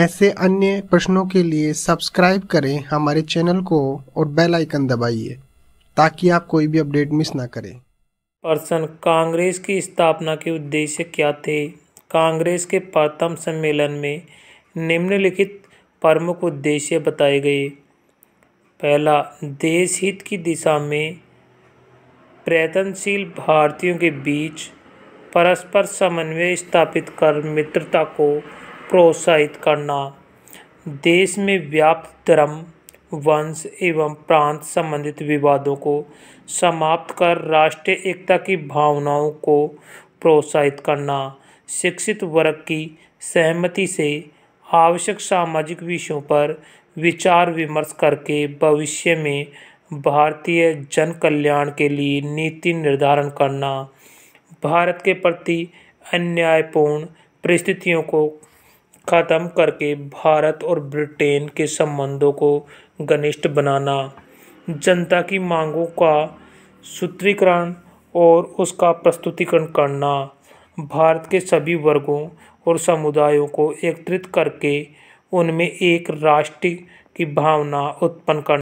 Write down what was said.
ऐसे अन्य प्रश्नों के लिए सब्सक्राइब करें हमारे चैनल को और बेल आइकन दबाइए ताकि आप कोई भी अपडेट मिस ना करें प्रश्न कांग्रेस की स्थापना के उद्देश्य क्या थे कांग्रेस के प्रथम सम्मेलन में निम्नलिखित प्रमुख उद्देश्य बताए गए पहला देश हित की दिशा में प्रयत्नशील भारतीयों के बीच परस्पर समन्वय स्थापित कर मित्रता को प्रोत्साहित करना देश में व्याप्त धर्म वंश एवं प्रांत संबंधित विवादों को समाप्त कर राष्ट्रीय एकता की भावनाओं को प्रोत्साहित करना शिक्षित वर्ग की सहमति से आवश्यक सामाजिक विषयों पर विचार विमर्श करके भविष्य में भारतीय जन कल्याण के लिए नीति निर्धारण करना भारत के प्रति अन्यायपूर्ण परिस्थितियों को ख़त्म करके भारत और ब्रिटेन के संबंधों को घनिष्ठ बनाना जनता की मांगों का सूत्रीकरण और उसका प्रस्तुतिकरण करना भारत के सभी वर्गों और समुदायों को एकत्रित करके उनमें एक राष्ट्र की भावना उत्पन्न करना